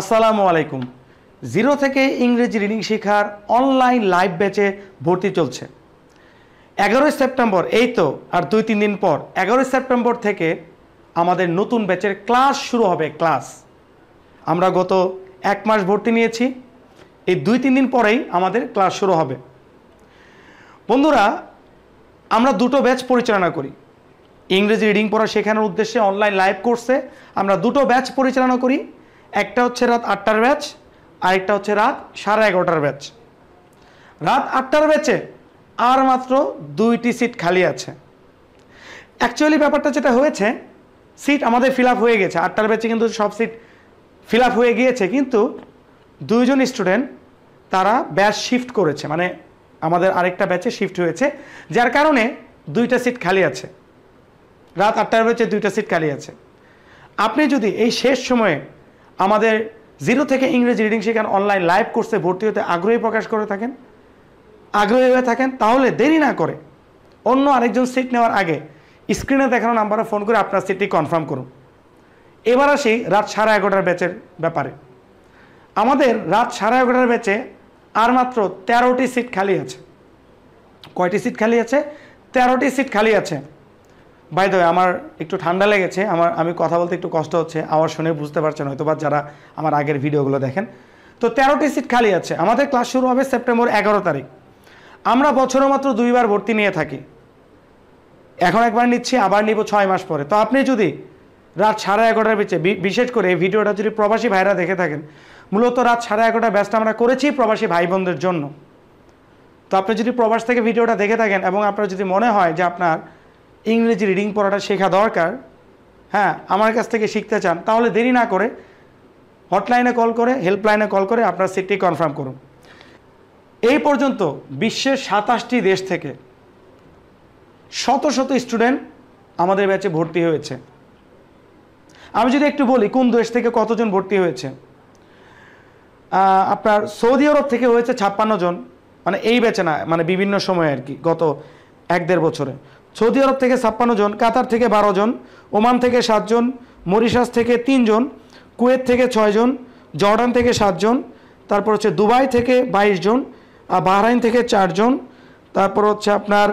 আসসালামু আলাইকুম জিরো থেকে ইংরেজি রিডিং শেখার অনলাইন লাইভ ব্যাচে ভর্তি চলছে এগারোই সেপ্টেম্বর এই তো আর দুই তিন দিন পর এগারোই সেপ্টেম্বর থেকে আমাদের নতুন ব্যাচের ক্লাস শুরু হবে ক্লাস আমরা গত এক মাস ভর্তি নিয়েছি এই দুই তিন দিন পরেই আমাদের ক্লাস শুরু হবে বন্ধুরা আমরা দুটো ব্যাচ পরিচালনা করি ইংরেজি রিডিং পড়া শেখানোর উদ্দেশ্যে অনলাইন লাইভ কোর্সে আমরা দুটো ব্যাচ পরিচালনা করি একটা হচ্ছে রাত আটটার ব্যাচ আরেকটা হচ্ছে রাত সাড়ে এগারোটার ব্যাচ রাত আটটার ব্যাচে আর মাত্র দুইটি সিট খালি আছে অ্যাকচুয়ালি ব্যাপারটা যেটা হয়েছে সিট আমাদের ফিল হয়ে গেছে আটটার ব্যাচে কিন্তু সব সিট ফিল হয়ে গিয়েছে কিন্তু দুইজন স্টুডেন্ট তারা ব্যাচ শিফট করেছে মানে আমাদের আরেকটা ব্যাচে শিফট হয়েছে যার কারণে দুইটা সিট খালি আছে রাত আটটার ব্যাচে দুইটা সিট খালি আছে আপনি যদি এই শেষ সময়ে আমাদের জিরো থেকে ইংরেজি রিডিং শেখান অনলাইন লাইভ কোর্সে ভর্তি হতে আগ্রহী প্রকাশ করে থাকেন আগ্রহী হয়ে থাকেন তাহলে দেরি না করে অন্য আরেকজন সিট নেওয়ার আগে স্ক্রিনে দেখানো নাম্বারে ফোন করে আপনার সিটটি কনফার্ম করুন এবার আসি রাত সাড়ে এগারোটার ব্যাচের ব্যাপারে আমাদের রাত সাড়ে এগারোটার ব্যাচে আর মাত্র তেরোটি সিট খালি আছে কয়টি সিট খালি আছে তেরোটি সিট খালি আছে বাই দ্য আমার একটু ঠান্ডা লেগেছে আমার আমি কথা বলতে একটু কষ্ট হচ্ছে আমার শুনে বুঝতে পারছেন হয়তো বা যারা আমার আগের ভিডিওগুলো দেখেন তো তেরোটি সিট খালি আছে আমাদের ক্লাস শুরু হবে সেপ্টেম্বর এগারো তারিখ আমরা বছরে মাত্র দুইবার ভর্তি নিয়ে থাকি এখন একবার নিচ্ছি আবার নিব ছয় মাস পরে তো আপনি যদি রাত সাড়ে এগারোটার বেঁচে বিশেষ করে এই ভিডিওটা যদি প্রবাসী ভাইরা দেখে থাকেন মূলত রাত সাড়ে এগারোটা ব্যস্ত আমরা করেছি প্রবাসী ভাই বোনদের জন্য তো আপনি যদি প্রবাস থেকে ভিডিওটা দেখে থাকেন এবং আপনার যদি মনে হয় যে আপনার ইংরেজি রিডিং পড়াটা শেখা দরকার হ্যাঁ আমার কাছ থেকে শিখতে চান তাহলে দেরি না করে হটলাইনে কল করে হেল্পলাইনে কল করে আপনার সিটটি কনফার্ম করুন এই পর্যন্ত বিশ্বের সাতাশটি দেশ থেকে শত শত স্টুডেন্ট আমাদের ব্যাচে ভর্তি হয়েছে আমি যদি একটু বলি কোন দেশ থেকে কতজন ভর্তি হয়েছে আপনার সৌদি আরব থেকে হয়েছে ছাপ্পান্ন জন মানে এই ব্যাচে না মানে বিভিন্ন সময়ে আর কি গত এক দেড় বছরে সৌদি আরব থেকে ছাপ্পান্ন জন কাতার থেকে বারো জন ওমান থেকে সাতজন মরিশাস থেকে তিনজন কুয়েত থেকে ছয়জন জর্ডান থেকে সাতজন তারপর হচ্ছে দুবাই থেকে বাইশ জন আর বাহরাইন থেকে চারজন তারপর হচ্ছে আপনার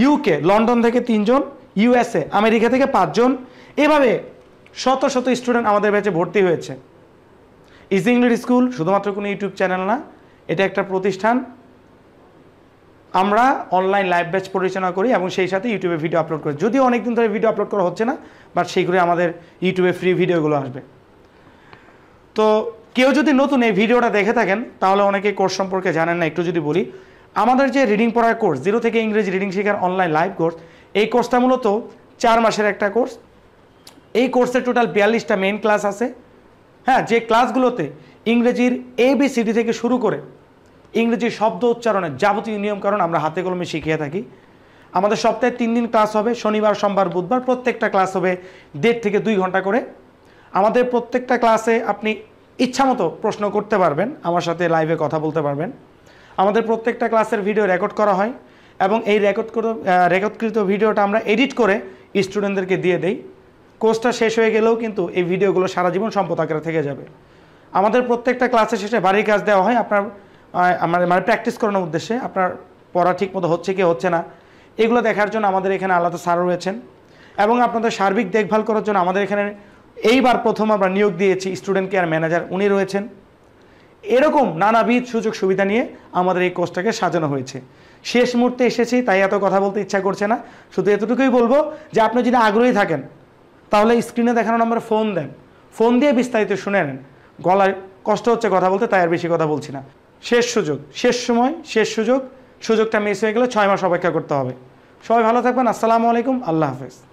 ইউকে লন্ডন থেকে তিনজন ইউএসএ আমেরিকা থেকে পাঁচজন এভাবে শত শত স্টুডেন্ট আমাদের ব্যাচে ভর্তি হয়েছে ইজ ইংলিশ স্কুল শুধুমাত্র কোনো ইউটিউব চ্যানেল না এটা একটা প্রতিষ্ঠান আমরা অনলাইন লাইভ ব্যাচ পরিচালনা করি এবং সেই সাথে ইউটিউবে ভিডিও আপলোড করি যদিও অনেকদিন ধরে ভিডিও আপলোড করা হচ্ছে না বাট করে আমাদের ইউটিউবে ফ্রি ভিডিওগুলো আসবে তো কেউ যদি নতুন এই ভিডিওটা দেখে থাকেন তাহলে অনেকে কোর্স সম্পর্কে জানেন না একটু যদি বলি আমাদের যে রিডিং পড়ার কোর্স জিরো থেকে ইংরেজি রিডিং শেখার অনলাইন লাইভ কোর্স এই কোর্সটা মূলত চার মাসের একটা কোর্স এই কোর্সে টোটাল বিয়াল্লিশটা মেন ক্লাস আছে হ্যাঁ যে ক্লাসগুলোতে ইংরেজির এ বি সিডি থেকে শুরু করে ইংরেজি শব্দ উচ্চারণের যাবতীয় কারণ আমরা হাতে কলমে শিখিয়ে থাকি আমাদের সপ্তাহে তিন দিন ক্লাস হবে শনিবার সোমবার বুধবার প্রত্যেকটা ক্লাস হবে দেড় থেকে দুই ঘন্টা করে আমাদের প্রত্যেকটা ক্লাসে আপনি ইচ্ছামতো প্রশ্ন করতে পারবেন আমার সাথে লাইভে কথা বলতে পারবেন আমাদের প্রত্যেকটা ক্লাসের ভিডিও রেকর্ড করা হয় এবং এই রেকর্ড রেকর্ডকৃত ভিডিওটা আমরা এডিট করে স্টুডেন্টদেরকে দিয়ে দেই কোর্সটা শেষ হয়ে গেলেও কিন্তু এই ভিডিওগুলো সারা জীবন সম্পদ আকারে থেকে যাবে আমাদের প্রত্যেকটা ক্লাসের শেষে বাড়ির কাজ দেওয়া হয় আপনার আমার মানে প্র্যাকটিস করানোর উদ্দেশ্যে আপনার পড়া ঠিক মতো হচ্ছে কি হচ্ছে না এগুলো দেখার জন্য আমাদের এখানে আলাদা স্যার রয়েছেন এবং আপনাদের সার্বিক দেখভাল করার জন্য আমাদের এখানে এইবার প্রথম আমরা নিয়োগ দিয়েছি স্টুডেন্ট কেয়ার ম্যানেজার উনি রয়েছেন এরকম নানাবিধ সুযোগ সুবিধা নিয়ে আমাদের এই কোর্সটাকে সাজানো হয়েছে শেষ মুহূর্তে এসেছি তাই এত কথা বলতে ইচ্ছা করছে না শুধু এতটুকুই বলবো যে আপনি যদি আগ্রহী থাকেন তাহলে স্ক্রিনে দেখানো নম্বর ফোন দেন ফোন দিয়ে বিস্তারিত শুনে নেন গলায় কষ্ট হচ্ছে কথা বলতে তাই আর বেশি কথা বলছি না শেষ সুযোগ শেষ সময় শেষ সুযোগ সুযোগটা মিস হয়ে গেলে ছয় মাস অপেক্ষা করতে হবে সবাই ভালো থাকবেন আসসালামু আলাইকুম আল্লাহ হাফেজ